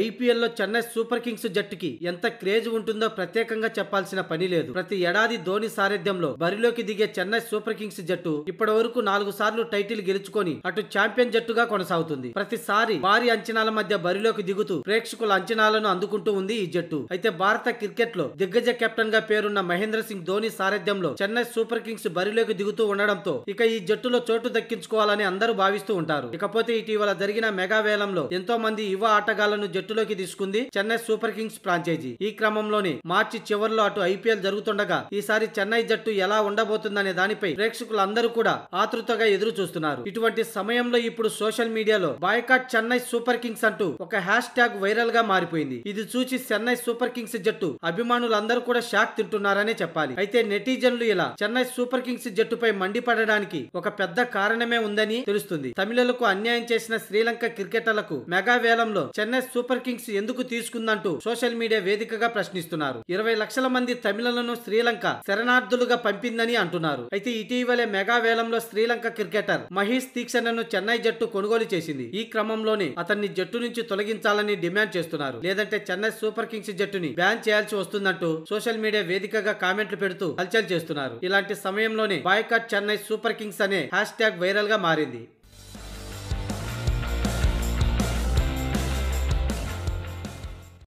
ఐపీఎల్లో Chennai Super Kings జట్టుకి ఎంత craze ఉంటుందో ప్రత్యేకంగా చెప్పాల్సిన పని లేదు ప్రతి ఏడాది ధోని సారథ్యంలో బరిలోకి దిగే చెన్నై సూపర్ కింగ్స్ జట్టు ఇప్పటి వరకు నాలుగు సార్లు టైటిల్ గెలుచుకొని అటు ఛాంపియన్ జట్టుగా కొనసాగుతుంది ప్రతిసారి భారీ అంచనాల మధ్య బరిలోకి దిగుతూ ప్రేక్షకుల అంచనాలను అందుకుంటూ ఉంది ఈ జట్టు అయితే భారత క్రికెట్ లో దిగ్గజ కెప్టెన్ గా పేరున్న మహేంద్ర సింగ్ ధోని సారథ్యంలో చెన్నై సూపర్ కింగ్స్ బరిలోకి దిగుతూ ఉండడంతో ఇక ఈ జట్టులో చోటు దక్కించుకోవాలని అందరూ భావిస్తూ ఉంటారు ఇకపోతే ఇటీవల జరిగిన మెగా వేలంలో ఎంతో మంది యువ ఆటగాళ్లను జట్టు జట్టులోకి తీసుకుంది చెన్నై సూపర్ కింగ్స్ ఫ్రాంచైజీ ఈ క్రమంలోనే మార్చి చివరిలో అటు ఐపీఎల్ జరుగుతుండగా ఈసారి చెన్నై జట్టు ఎలా ఉండబోతుందనే దానిపై ప్రేక్షకులందరూ కూడా ఆతృతగా ఎదురు చూస్తున్నారు ఇటువంటి సమయంలో ఇప్పుడు సోషల్ మీడియాలో బాయ్కాట్ చెన్నై సూపర్ కింగ్స్ అంటూ ఒక హ్యాష్ ట్యాగ్ వైరల్ గా మారిపోయింది ఇది చూసి చెన్నై సూపర్ కింగ్స్ జట్టు అభిమానులందరూ కూడా షాక్ తింటున్నారనే చెప్పాలి అయితే నెటిజన్లు ఇలా చెన్నై సూపర్ కింగ్స్ జట్టుపై మండిపడడానికి ఒక పెద్ద కారణమే ఉందని తెలుస్తుంది తమిళలకు అన్యాయం చేసిన శ్రీలంక క్రికెటర్లకు మెగా వేలంలో చెన్నై సూపర్ సూపర్ కింగ్స్ ఎందుకు తీసుకుందంటూ సోషల్ మీడియా వేదికగా ప్రశ్నిస్తున్నారు ఇరవై లక్షల మంది తమిళలను శ్రీలంక శరణార్థులుగా పంపిందని అంటున్నారు అయితే ఇటీవలే మెగా వేలంలో శ్రీలంక క్రికెటర్ మహేష్ తీక్షణను చెన్నై జట్టు కొనుగోలు చేసింది ఈ క్రమంలోనే అతన్ని జట్టు నుంచి తొలగించాలని డిమాండ్ చేస్తున్నారు లేదంటే చెన్నై సూపర్ కింగ్స్ జట్టుని బ్యాన్ చేయాల్సి వస్తుందంటూ సోషల్ మీడియా వేదికగా కామెంట్లు పెడుతూ హల్చల్ చేస్తున్నారు ఇలాంటి సమయంలోనే బాయ్కాట్ చెన్నై సూపర్ కింగ్స్ అనే హ్యాష్ ట్యాగ్ వైరల్ గా మారింది